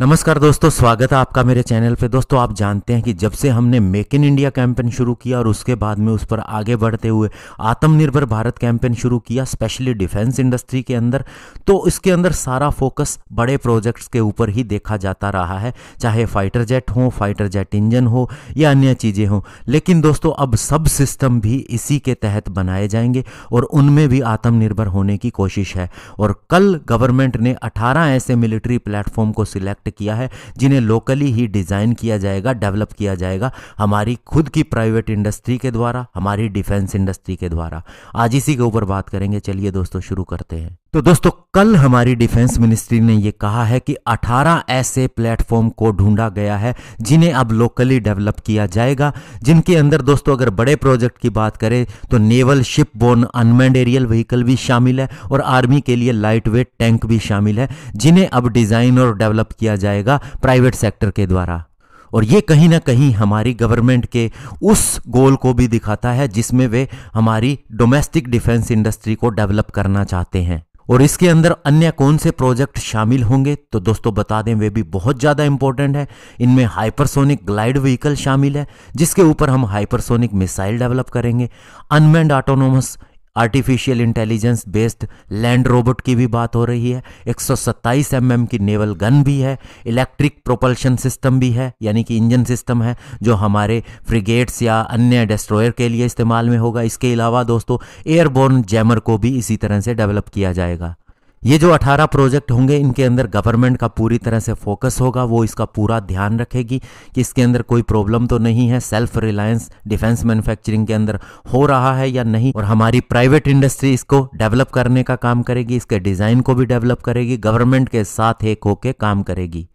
नमस्कार दोस्तों स्वागत है आपका मेरे चैनल पे दोस्तों आप जानते हैं कि जब से हमने मेक इन इंडिया कैंपेन शुरू किया और उसके बाद में उस पर आगे बढ़ते हुए आत्मनिर्भर भारत कैंपेन शुरू किया स्पेशली डिफेंस इंडस्ट्री के अंदर तो इसके अंदर सारा फोकस बड़े प्रोजेक्ट्स के ऊपर ही देखा जाता रहा है चाहे फाइटर जेट हो फाइटर जेट इंजन हो या अन्य चीज़ें हों लेकिन दोस्तों अब सब सिस्टम भी इसी के तहत बनाए जाएंगे और उनमें भी आत्मनिर्भर होने की कोशिश है और कल गवर्नमेंट ने अठारह ऐसे मिलिट्री प्लेटफॉर्म को सिलेक्ट सेलेक्ट किया है जिन्हें लोकली ही डिज़ाइन किया जाएगा डेवलप किया जाएगा हमारी खुद की प्राइवेट इंडस्ट्री के द्वारा हमारी डिफेंस इंडस्ट्री के द्वारा आज इसी के ऊपर बात करेंगे चलिए दोस्तों शुरू करते हैं तो दोस्तों कल हमारी डिफेंस मिनिस्ट्री ने यह कहा है कि 18 ऐसे प्लेटफॉर्म को ढूंढा गया है जिन्हें अब लोकली डेवलप किया जाएगा जिनके अंदर दोस्तों अगर बड़े प्रोजेक्ट की बात करें तो naval ship borne unmanned aerial vehicle भी शामिल है और आर्मी के लिए लाइट वेट टैंक भी शामिल है जिन्हें अब डिज़ाइन और डेवलप किया जाएगा प्राइवेट सेक्टर के द्वारा और ये कहीं ना कहीं हमारी गवर्नमेंट के उस गोल को भी दिखाता है जिसमें वे हमारी डोमेस्टिक डिफेंस इंडस्ट्री को डेवलप करना चाहते हैं और इसके अंदर अन्य कौन से प्रोजेक्ट शामिल होंगे तो दोस्तों बता दें वे भी बहुत ज़्यादा इंपॉर्टेंट है इनमें हाइपरसोनिक ग्लाइड व्हीकल शामिल है जिसके ऊपर हम हाइपरसोनिक मिसाइल डेवलप करेंगे unmanned autonomous artificial intelligence based land robot की भी बात हो रही है 127 mm की नेवल गन भी है इलेक्ट्रिक प्रोपल्शन सिस्टम भी है यानी कि इंजन सिस्टम है जो हमारे फ्रिगेट्स या अन्य डिस्ट्रॉयर के लिए इस्तेमाल में होगा इसके अलावा दोस्तों एयरबोर्न जैमर को भी इसी तरह से डेवलप किया जाएगा ये जो 18 प्रोजेक्ट होंगे इनके अंदर गवर्नमेंट का पूरी तरह से फोकस होगा वो इसका पूरा ध्यान रखेगी कि इसके अंदर कोई प्रॉब्लम तो नहीं है सेल्फ रिलायंस डिफेंस मैन्युफैक्चरिंग के अंदर हो रहा है या नहीं और हमारी प्राइवेट इंडस्ट्री इसको डेवलप करने का काम करेगी इसके डिज़ाइन को भी डेवलप करेगी गवर्नमेंट के साथ एक होके काम करेगी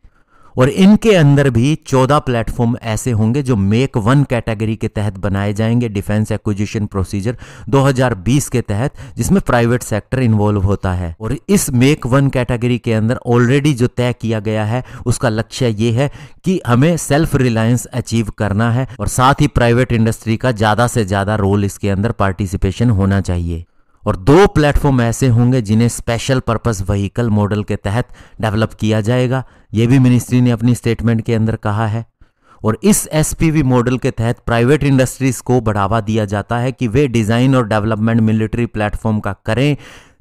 और इनके अंदर भी चौदह प्लेटफॉर्म ऐसे होंगे जो मेक वन कैटेगरी के तहत बनाए जाएंगे डिफेंस एक्विजिशन प्रोसीजर 2020 के तहत जिसमें प्राइवेट सेक्टर इन्वॉल्व होता है और इस मेक वन कैटेगरी के अंदर ऑलरेडी जो तय किया गया है उसका लक्ष्य ये है कि हमें सेल्फ रिलायंस अचीव करना है और साथ ही प्राइवेट इंडस्ट्री का ज़्यादा से ज़्यादा रोल इसके अंदर पार्टिसिपेशन होना चाहिए और दो प्लेटफॉर्म ऐसे होंगे जिन्हें स्पेशल पर्पस व्हीकल मॉडल के तहत डेवलप किया जाएगा यह भी मिनिस्ट्री ने अपनी स्टेटमेंट के अंदर कहा है और इस एसपीवी मॉडल के तहत प्राइवेट इंडस्ट्रीज को बढ़ावा दिया जाता है कि वे डिजाइन और डेवलपमेंट मिलिट्री प्लेटफॉर्म का करें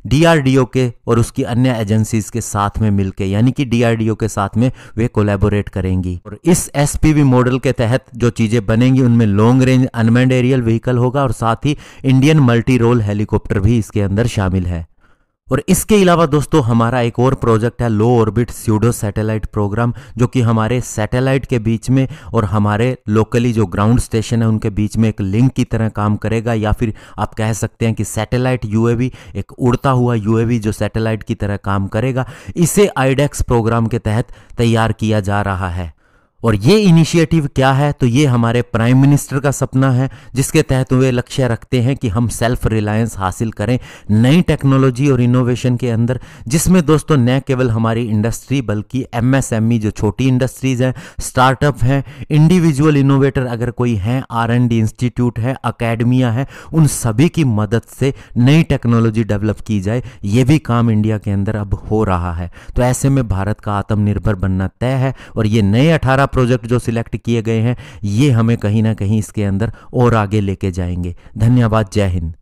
डीआरडीओ के और उसकी अन्य एजेंसीज के साथ में मिलकर यानी कि डीआरडीओ के साथ में वे कोलैबोरेट करेंगी और इस एसपीवी मॉडल के तहत जो चीजें बनेंगी उनमें long range unmanned aerial vehicle होगा और साथ ही इंडियन मल्टी रोल हेलीकॉप्टर भी इसके अंदर शामिल है और इसके अलावा दोस्तों हमारा एक और प्रोजेक्ट है low orbit pseudo satellite programme जो कि हमारे सैटेलाइट के बीच में और हमारे लोकली जो ग्राउंड स्टेशन है उनके बीच में एक लिंक की तरह काम करेगा या फिर आप कह सकते हैं कि सैटेलाइट यूएवी एक उड़ता हुआ यूएवी जो सैटेलाइट की तरह काम करेगा इसे आईडेक्स प्रोग्राम के तहत तैयार किया जा रहा है और ये इनिशिएटिव क्या है तो ये हमारे प्राइम मिनिस्टर का सपना है जिसके तहत वे लक्ष्य रखते हैं कि हम सेल्फ रिलायंस हासिल करें नई टेक्नोलॉजी और इनोवेशन के अंदर जिसमें दोस्तों न केवल हमारी इंडस्ट्री बल्कि एमएसएमई e जो छोटी इंडस्ट्रीज हैं स्टार्टअप हैं इंडिविजुअल इनोवेटर अगर कोई हैं आर एंड इंस्टीट्यूट हैं अकेडमियाँ हैं उन सभी की मदद से नई टेक्नोलॉजी डेवलप की जाए ये भी काम इंडिया के अंदर अब हो रहा है तो ऐसे में भारत का आत्मनिर्भर बनना तय है और ये नए अठारह प्रोजेक्ट जो सिलेक्ट किए गए हैं ये हमें कहीं ना कहीं इसके अंदर और आगे लेके जाएंगे धन्यवाद जय हिंद